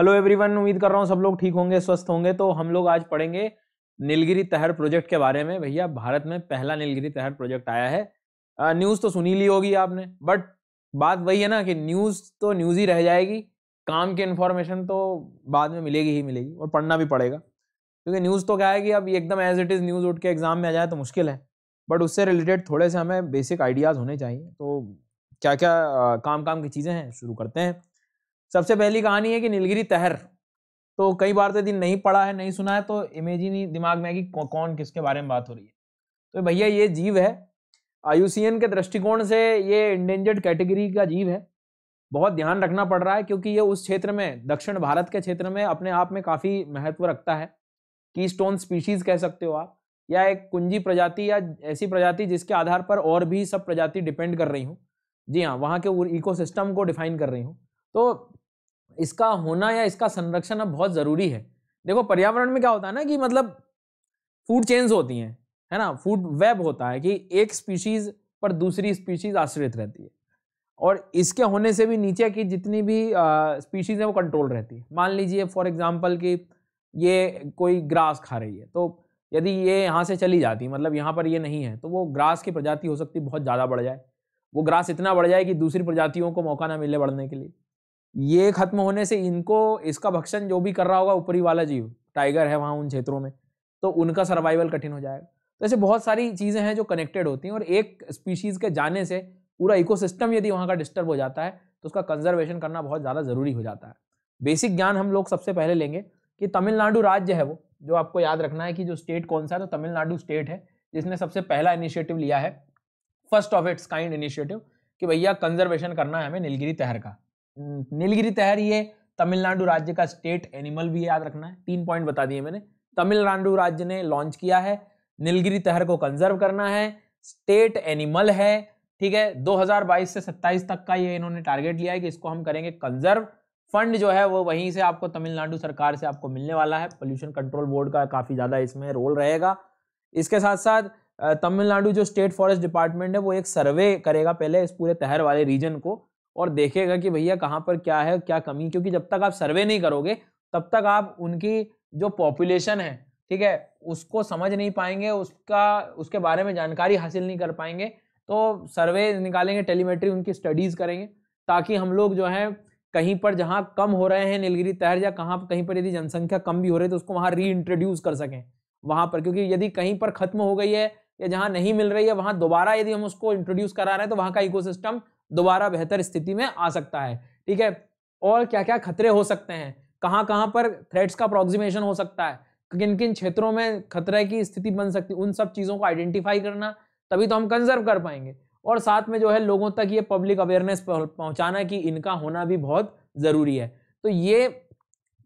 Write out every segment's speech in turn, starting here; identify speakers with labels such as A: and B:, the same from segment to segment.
A: hello everyone उम्मीद कर रहा हूँ सब लोग ठीक होंगे स्वस्थ होंगे तो हम लोग आज पढ़ेंगे नीलगिरी तहर प्रोजेक्ट के बारे में भैया भारत में पहला नीलगिरी तहर प्रोजेक्ट आया है न्यूज़ तो सुनी ली होगी आपने बट बात वही है ना कि न्यूज़ तो न्यूज़ ही रह जाएगी काम की इन्फॉर्मेशन तो बाद में मिलेगी ही मिलेगी और पढ़ना भी पड़ेगा क्योंकि न्यूज़ तो क्या है कि अब एकदम एज इट इज़ न्यूज़ उठ के एग्ज़ाम में आ जाए तो मुश्किल है बट उससे रिलेटेड थोड़े से हमें बेसिक आइडियाज़ होने चाहिए तो क्या क्या काम काम की चीज़ें हैं शुरू करते हैं सबसे पहली कहानी है कि नीलगिरी तहर तो कई बार तो दिन नहीं पढ़ा है नहीं सुना है तो इमेज ही नहीं दिमाग में है कि कौन किसके बारे में बात हो रही है तो भैया ये जीव है आयुसीएन के दृष्टिकोण से ये इंडेंजर्ड कैटेगरी का जीव है बहुत ध्यान रखना पड़ रहा है क्योंकि ये उस क्षेत्र में दक्षिण भारत के क्षेत्र में अपने आप में काफ़ी महत्व रखता है की स्टोन स्पीशीज़ कह सकते हो आप या एक कुंजी प्रजाति या ऐसी प्रजाति जिसके आधार पर और भी सब प्रजाति डिपेंड कर रही हूँ जी हाँ वहाँ के इकोसिस्टम को डिफाइन कर रही हूँ तो इसका होना या इसका संरक्षण अब बहुत ज़रूरी है देखो पर्यावरण में क्या होता है ना कि मतलब फूड चेन्स होती हैं है ना फूड वेब होता है कि एक स्पीशीज़ पर दूसरी स्पीशीज़ आश्रित रहती है और इसके होने से भी नीचे की जितनी भी स्पीशीज़ हैं वो कंट्रोल रहती है मान लीजिए फॉर एग्ज़ाम्पल कि ये कोई ग्रास खा रही है तो यदि ये यहाँ से चली जाती मतलब यहाँ पर ये नहीं है तो वो ग्रास की प्रजाति हो सकती बहुत ज़्यादा बढ़ जाए वो ग्रास इतना बढ़ जाए कि दूसरी प्रजातियों को मौका ना मिले बढ़ने के लिए ये खत्म होने से इनको इसका भक्षण जो भी कर रहा होगा ऊपरी वाला जीव टाइगर है वहाँ उन क्षेत्रों में तो उनका सर्वाइवल कठिन हो जाएगा तो ऐसे बहुत सारी चीज़ें हैं जो कनेक्टेड होती हैं और एक स्पीशीज़ के जाने से पूरा इकोसिस्टम यदि वहाँ का डिस्टर्ब हो जाता है तो उसका कंजर्वेशन करना बहुत ज़्यादा ज़रूरी हो जाता है बेसिक ज्ञान हम लोग सबसे पहले लेंगे कि तमिलनाडु राज्य है वो जो आपको याद रखना है कि जो स्टेट कौन सा है तो तमिलनाडु स्टेट है जिसने सबसे पहला इनिशिएटिव लिया है first of its kind initiative कि भैया कंजर्वेशन करना है हमें नीलगिरी तहर का हम्म, नीलगिरी तहर ये तमिलनाडु राज्य का स्टेट एनिमल भी याद रखना है तीन पॉइंट बता दिए मैंने तमिलनाडु राज्य ने लॉन्च किया है नीलगिरी तहर को कंजर्व करना है स्टेट एनिमल है ठीक है 2022 से 27 तक का ये इन्होंने टारगेट लिया है कि इसको हम करेंगे कंजर्व फंड जो है वो वहीं से आपको तमिलनाडु सरकार से आपको मिलने वाला है पोल्यूशन कंट्रोल बोर्ड का काफ़ी ज़्यादा इसमें रोल रहेगा इसके साथ साथ तमिलनाडु जो स्टेट फॉरेस्ट डिपार्टमेंट है वो एक सर्वे करेगा पहले इस पूरे तहर वाले रीजन को और देखेगा कि भैया कहाँ पर क्या है क्या कमी क्योंकि जब तक आप सर्वे नहीं करोगे तब तक आप उनकी जो पॉपुलेशन है ठीक है उसको समझ नहीं पाएंगे उसका उसके बारे में जानकारी हासिल नहीं कर पाएंगे तो सर्वे निकालेंगे टेलीमेट्री उनकी स्टडीज़ करेंगे ताकि हम लोग जो है कहीं पर जहाँ कम हो रहे हैं नीलगिरी तहर या कहाँ कहीं पर यदि जनसंख्या कम भी हो रही है तो उसको वहाँ रीइंट्रोड्यूस कर सकें वहाँ पर क्योंकि यदि कहीं पर ख़त्म हो गई है या जहाँ नहीं मिल रही है वहाँ दोबारा यदि हम उसको इंट्रोड्यूस करा रहे हैं तो वहाँ का इकोसिस्टम दोबारा बेहतर स्थिति में आ सकता है ठीक है और क्या क्या खतरे हो सकते हैं कहाँ कहाँ पर थ्रेड्स का अप्रॉक्सीमेशन हो सकता है किन किन क्षेत्रों में खतरे की स्थिति बन सकती उन सब चीज़ों को आइडेंटिफाई करना तभी तो हम कंजर्व कर पाएंगे और साथ में जो है लोगों तक ये पब्लिक अवेयरनेस पहुंचाना कि इनका होना भी बहुत ज़रूरी है तो ये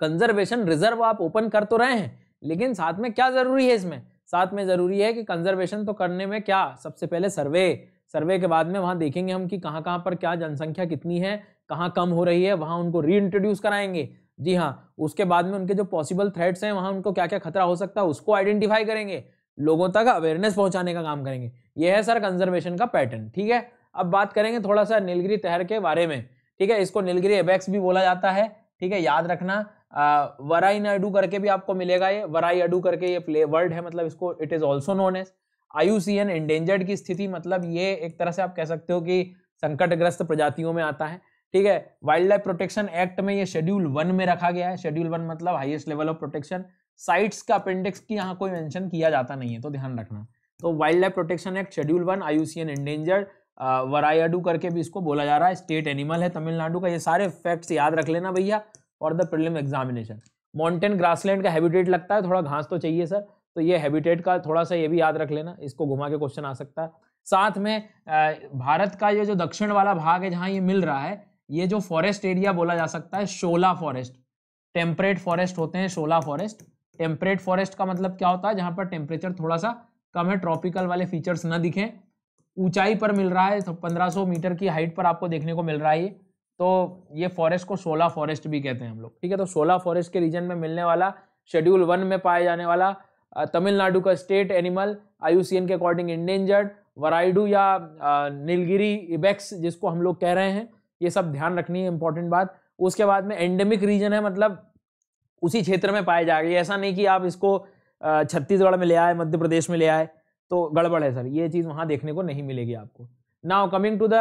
A: कंजर्वेशन रिजर्व आप ओपन कर तो रहे हैं लेकिन साथ में क्या ज़रूरी है इसमें साथ में ज़रूरी है कि कंजर्वेशन तो करने में क्या सबसे पहले सर्वे सर्वे के बाद में वहाँ देखेंगे हम कि कहाँ कहाँ पर क्या जनसंख्या कितनी है कहाँ कम हो रही है वहाँ उनको रीइंट्रोड्यूस कराएंगे जी हाँ उसके बाद में उनके जो पॉसिबल थ्रेट्स हैं वहाँ उनको क्या क्या खतरा हो सकता है उसको आइडेंटिफाई करेंगे लोगों तक अवेयरनेस पहुँचाने का काम करेंगे यह है सर कंजर्वेशन का पैटर्न ठीक है अब बात करेंगे थोड़ा सा नीलगिरी तहर के बारे में ठीक है इसको नीलगिरी एबैक्स भी बोला जाता है ठीक है याद रखना वराई नाडू करके भी आपको मिलेगा ये वराई अडू करके ये प्ले वर्ड है मतलब इसको it is also known as IUCN endangered की स्थिति मतलब ये एक तरह से आप कह सकते हो कि संकटग्रस्त प्रजातियों में आता है ठीक है वाइल्ड लाइफ प्रोटेक्शन एक्ट में ये शेड्यूल वन में रखा गया है शेड्यूल वन मतलब highest level of protection sites का अपेंडिक्स की यहाँ कोई मेंशन किया जाता नहीं है तो ध्यान रखना तो wildlife protection act schedule one IUCN endangered वरायाडू करके भी इसको बोला जा रहा है स्टेट एनिमल है तमिलनाडु का ये सारे फैक्ट्स याद रख लेना भैया और the prelim examination mountain grassland का हैबिटेट लगता है थोड़ा घास तो चाहिए सर तो ये हैबिटेट का थोड़ा सा ये भी याद रख लेना इसको घुमा के क्वेश्चन आ सकता है साथ में भारत का ये जो दक्षिण वाला भाग है जहाँ ये मिल रहा है ये जो फॉरेस्ट एरिया बोला जा सकता है शोला फॉरेस्ट टेम्परेट फॉरेस्ट होते हैं शोला फॉरेस्ट टेम्परेट फॉरेस्ट का मतलब क्या होता है जहाँ पर टेम्परेचर थोड़ा सा कम है ट्रॉपिकल वाले फीचर्स ना दिखें ऊंचाई पर मिल रहा है तो 1500 मीटर की हाइट पर आपको देखने को मिल रहा है ये तो ये फॉरेस्ट को शोला फॉरेस्ट भी कहते हैं हम लोग ठीक है तो शोला फॉरेस्ट के रीजन में मिलने वाला शेड्यूल वन में पाया जाने वाला तमिलनाडु का स्टेट एनिमल आई के अकॉर्डिंग इंडेंजर्ड वराइडू या नीलगिरी इबेक्स जिसको हम लोग कह रहे हैं ये सब ध्यान रखनी है इंपॉर्टेंट बात उसके बाद में एंडेमिक रीजन है मतलब उसी क्षेत्र में पाए जाएंगे ऐसा नहीं कि आप इसको छत्तीसगढ़ में ले आए मध्य प्रदेश में ले आए तो गड़बड़ है सर ये चीज़ वहाँ देखने को नहीं मिलेगी आपको now coming to the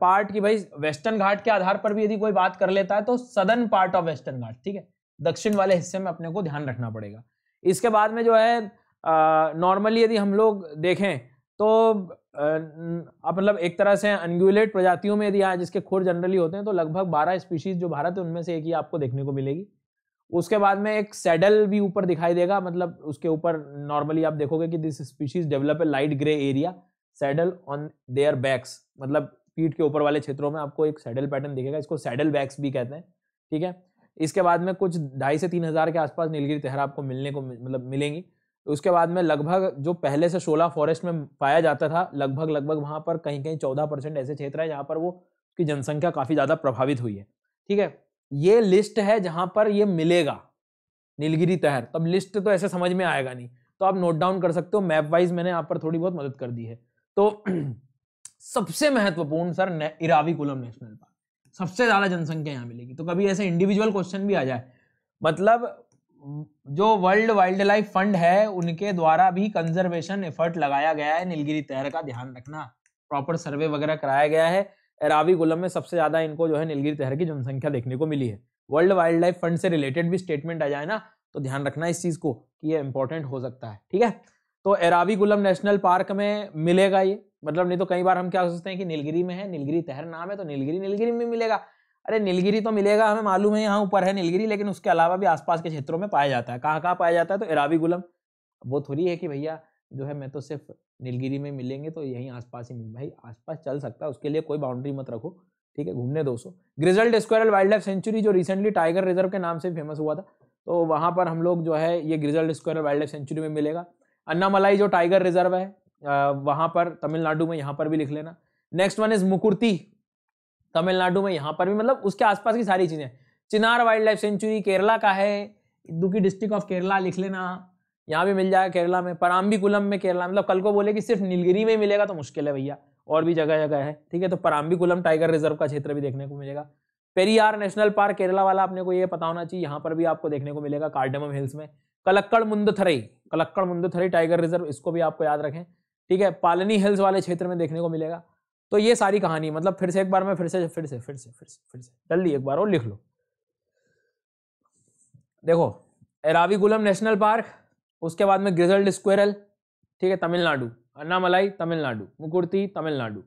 A: part कि भाई वेस्टर्न घाट के आधार पर भी यदि कोई बात कर लेता है तो southern part of western Ghat ठीक है दक्षिण वाले हिस्से में अपने को ध्यान रखना पड़ेगा इसके बाद में जो है नॉर्मली यदि हम लोग देखें तो मतलब एक तरह से अनग्यूलेट प्रजातियों में यदि यहाँ जिसके खोर जनरली होते हैं तो लगभग बारह स्पीशीज जो भारत है उनमें से एक ही आपको देखने को मिलेगी उसके बाद में एक सैडल भी ऊपर दिखाई देगा मतलब उसके ऊपर नॉर्मली आप देखोगे कि this species develop a light grey area saddle on their backs मतलब पीठ के ऊपर वाले क्षेत्रों में आपको एक सैडल पैटर्न दिखेगा इसको सैडल बैक्स भी कहते हैं ठीक है इसके बाद में कुछ ढाई से तीन हज़ार के आसपास नीलगिरी तहर आपको मिलने को मतलब मिलेंगी उसके बाद में लगभग जो पहले से शोला फॉरेस्ट में पाया जाता था लगभग लगभग वहाँ पर कहीं कहीं चौदह परसेंट ऐसे क्षेत्र है जहाँ पर वो की जनसंख्या काफ़ी ज़्यादा प्रभावित हुई है ठीक है ये लिस्ट है जहाँ पर ये मिलेगा नीलगिरी तहर तब लिस्ट तो ऐसे समझ में आएगा नहीं तो आप नोट डाउन कर सकते हो मैप वाइज मैंने आप पर थोड़ी बहुत मदद कर दी है तो सबसे महत्वपूर्ण सर ने, इरावी कुलम नेशनल पार्क सबसे ज़्यादा जनसंख्या यहाँ मिलेगी तो कभी ऐसे इंडिविजुअल क्वेश्चन भी आ जाए मतलब जो वर्ल्ड वाइल्ड लाइफ फंड है उनके द्वारा भी कंजर्वेशन एफर्ट लगाया गया है नीलगिरी तहर का ध्यान रखना प्रॉपर सर्वे वगैरह कराया गया है एरावी गुलम में सबसे ज़्यादा इनको जो है नीलगिरी तहर की जनसंख्या देखने को मिली है वर्ल्ड वाइल्ड लाइफ फंड से रिलेटेड भी स्टेटमेंट आ जाए ना तो ध्यान रखना इस चीज़ को कि ये इंपॉर्टेंट हो सकता है ठीक है तो एरावी गुलम नेशनल पार्क में मिलेगा ये मतलब नहीं तो कई बार हम क्या सोचते हैं कि नीलगिरी में है नीलगिरी तहर नाम है तो नीलगिरी नीलगिरी में मिलेगा अरे नीलगिरी तो मिलेगा हमें मालूम है यहाँ ऊपर है नीलगिरी लेकिन उसके अलावा भी आसपास के क्षेत्रों में पाया जाता है कहाँ कहाँ पाया जाता है तो गुलम वो थोड़ी है कि भैया जो है मैं तो सिर्फ नीलगिरी में मिलेंगे तो यहीं आसपास ही मिल भाई आसपास चल सकता है उसके लिए कोई बाउंड्री मत रखो ठीक है घूमने दो सौ grizzled squirrel wildlife sanctuary जो रिसेंटली टाइगर रिजर्व के नाम से फेमस हुआ था तो वहाँ पर हम लोग जो है ये grizzled squirrel wildlife sanctuary में मिलेगा अन्नामलाई जो टाइगर रिजर्व है वहां पर तमिलनाडु में यहां पर भी लिख लेना next one is Mukurthi Tamil Nadu में यहाँ पर भी मतलब उसके आसपास की सारी चीज़ें Chinnar wildlife sanctuary Kerala का है दुखी डिस्ट्रिक्ट ऑफ केरला लिख लेना यहाँ भी मिल जाएगा केरला में पराम्बिकुलम में केरला मतलब कल को बोले कि सिर्फ नीलगिरी में मिलेगा तो मुश्किल है भैया और भी जगह जगह है ठीक है तो पराम्बिकुलम टाइगर रिजर्व का क्षेत्र भी देखने को मिलेगा पेरियार नेशनल पार्क केरला वाला आपने को ये पता होना चाहिए यहाँ पर भी आपको देखने को मिलेगा कार्डमम हिल्स में कलक्कड़ मुंदथरई कलक्कड़ मुंदथरई टाइगर रिजर्व इसको भी आपको याद रखें ठीक है पालनी हिल्स वाले क्षेत्र में देखने को मिलेगा तो ये सारी कहानी मतलब फिर से एक बार में फिर से फिर से फिर से फिर से फिर से जल्दी एक बार और लिख लो देखो एराविकुलम नेशनल पार्क उसके बाद में ग्रिजल्ड स्क्वेरल ठीक है तमिलनाडु अन्नामलाई तमिलनाडु मुकुर्ती तमिलनाडु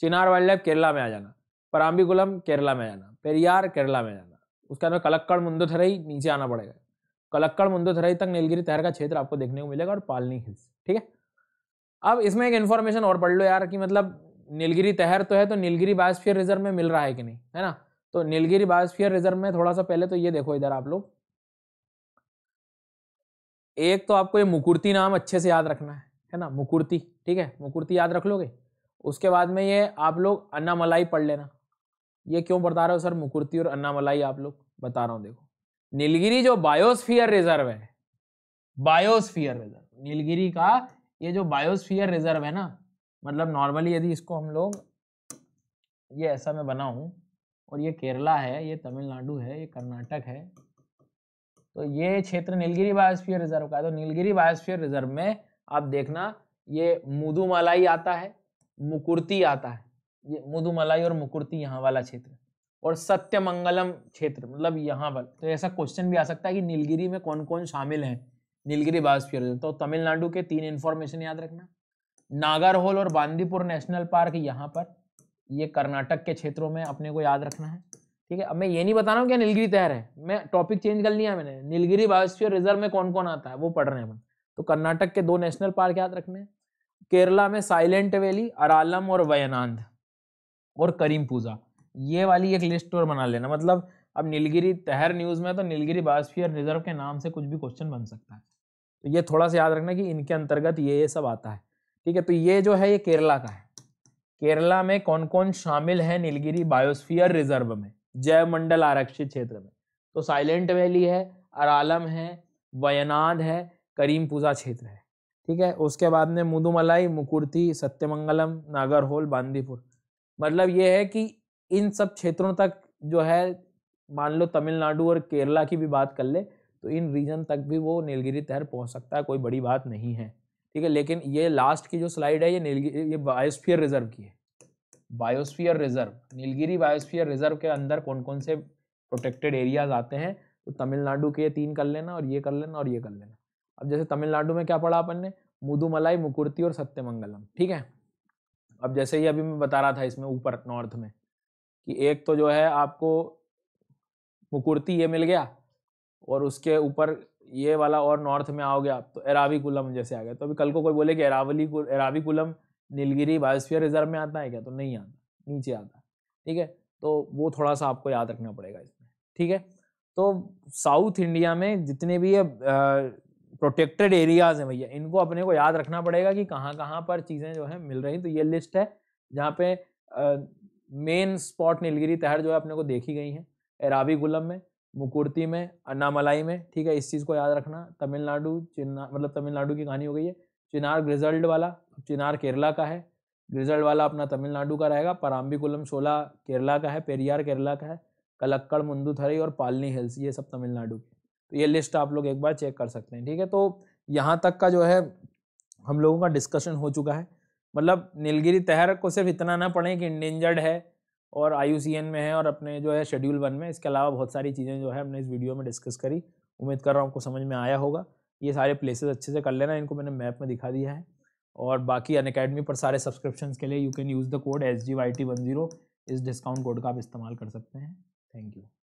A: चिनार वाइल्ड लाइफ केरला में आ जाना पराम्बिकुलम केरला में जाना पेरियार केरला में जाना उसके बाद में कलक्कड़ मुंदोथरई नीचे आना पड़ेगा कलक्कड़ मुंदोथरई तक नीलगिरी तहर का क्षेत्र आपको देखने को मिलेगा और पालनी हिल्स ठीक है अब इसमें एक इन्फॉर्मेशन और पढ़ लो यार कि मतलब नीलगिरी तहर तो है तो नीलगिरी बायोस्फीयर रिजर्व में मिल रहा है कि नहीं है ना तो नीलगिरी बायोस्फीयर रिजर्व में थोड़ा सा पहले तो ये देखो इधर आप लोग एक तो आपको ये मुकुर्ती नाम अच्छे से याद रखना है है ना मुकुर्ती ठीक है मुकुर्ती याद रख लोगे उसके बाद में ये आप लोग अन्ना मलाई पढ़ लेना ये क्यों बता रहे हो सर मुकुर्ती और अन्ना मलाई आप लोग बता रहा हूँ देखो नीलगिरी जो बायोस्फीयर रिजर्व है बायोस्फीयर रिजर्व नीलगिरी का ये जो बायोस्फीयर रिजर्व है ना मतलब नॉर्मली यदि इसको हम लोग ये ऐसा मैं बना हूँ और ये केरला है ये तमिलनाडु है ये कर्नाटक है तो ये क्षेत्र नीलगिरी बायोस्फीयर रिजर्व का है तो नीलगिरी बायोस्फीयर रिजर्व में आप देखना ये मुदुमलाई आता है मुकुर्ती आता है ये मुदुमलाई और मुकुर्ती यहाँ वाला क्षेत्र और सत्यमंगलम क्षेत्र मतलब यहाँ पर तो ऐसा क्वेश्चन भी आ सकता है कि नीलगिरी में कौन कौन शामिल हैं नीलगिरी बायोस्फीयर रिजर्व तो तमिलनाडु के तीन इन्फॉर्मेशन याद रखना नागरहोल और बांदीपुर नेशनल पार्क यहाँ पर ये कर्नाटक के क्षेत्रों में अपने को याद रखना है ठीक है अब मैं ये नहीं बता रहा हूँ क्या नीलगिरी तहर है मैं टॉपिक चेंज कर लिया मैंने नीलगिरी बायोस्फीयर रिजर्व में कौन कौन आता है वो पढ़ रहे हैं अपन तो कर्नाटक के दो नेशनल पार्क याद रखने हैं केरला में साइलेंट वैली अरालम और वयनांद और करीम पूजा ये वाली एक लिस्ट और बना लेना मतलब अब नीलगिरी तहर न्यूज़ में तो नीलगिरी बायोस्फीयर रिजर्व के नाम से कुछ भी क्वेश्चन बन सकता है तो ये थोड़ा सा याद रखना कि इनके अंतर्गत ये ये सब आता है ठीक है तो ये जो है ये केरला का है केरला में कौन कौन शामिल है नीलगिरी बायोस्फीयर रिजर्व में जयमंडल आरक्षित क्षेत्र में तो साइलेंट वैली है अरालम है वयनाद है करीम पूजा क्षेत्र है ठीक है उसके बाद में मुदुमलाई मुकुर्ती सत्यमंगलम नागरहोल बांदीपुर मतलब ये है कि इन सब क्षेत्रों तक जो है मान लो तमिलनाडु और केरला की भी बात कर ले तो इन रीजन तक भी वो नीलगिरी तहर पहुंच सकता है कोई बड़ी बात नहीं है ठीक है लेकिन ये लास्ट की जो स्लाइड है ये नीलगिरी ये बायोस्फीयर रिजर्व की है biosphere reserve Nilgiri biosphere reserve के अंदर कौन कौन से प्रोटेक्टेड एरियाज आते हैं तो तमिलनाडु के ये तीन कर लेना और ये कर लेना और ये कर लेना अब जैसे तमिलनाडु में क्या पढ़ा अपन ने मुदुमलाई मुकुर्ती और सत्यमंगलम ठीक है अब जैसे ही अभी मैं बता रहा था इसमें ऊपर नॉर्थ में कि एक तो जो है आपको मुकुर्ती ये मिल गया और उसके ऊपर ये वाला और नॉर्थ में आओगे आप तो एरावी कुलम जैसे आ गया तो अभी कल को कोई बोले कि एरावली Eravikulam Nilgiri biosphere reserve में आता है क्या तो नहीं आता नीचे आता ठीक है तो वो थोड़ा सा आपको याद रखना पड़ेगा इसमें ठीक है तो साउथ इंडिया में जितने भी ये प्रोटेक्टेड एरियाज हैं भैया इनको अपने को याद रखना पड़ेगा कि कहाँ कहाँ पर चीज़ें जो है मिल रही तो ये लिस्ट है जहाँ पे मेन स्पॉट नीलगिरी तहर जो है अपने को देखी गई हैं एराबी गुलम में मुकुर्ती में अन्नामलाई में ठीक है इस चीज़ को याद रखना तमिलनाडु चिन्ना मतलब तमिलनाडु की कहानी हो गई है चिनार ग्रिजल्ड वाला चिनार केरला का है ग्रिजल्ड वाला अपना तमिलनाडु का रहेगा पराम्बिकुलम शोला केरला का है पेरियार केरला का है कलक्कड़ मुंदूथरी और पालनी हिल्स ये सब तमिलनाडु के तो ये लिस्ट आप लोग एक बार चेक कर सकते हैं ठीक है तो यहाँ तक का जो है हम लोगों का डिस्कशन हो चुका है मतलब नीलगिरी तहर को सिर्फ इतना ना पढ़ें कि इंडेंजर्ड है और आई में है और अपने जो है शेड्यूल वन में इसके अलावा बहुत सारी चीज़ें जो है हमने इस वीडियो में डिस्कस करी उम्मीद कर रहा हूँ आपको समझ में आया होगा ये सारे प्लेसेस अच्छे से कर लेना इनको मैंने मैप में दिखा दिया है और बाकी अन अकेडमी पर सारे सब्सक्रिप्शन के लिए you can use the code S G Y T one zero इस डिस्काउंट कोड का आप इस्तेमाल कर सकते हैं थैंक यू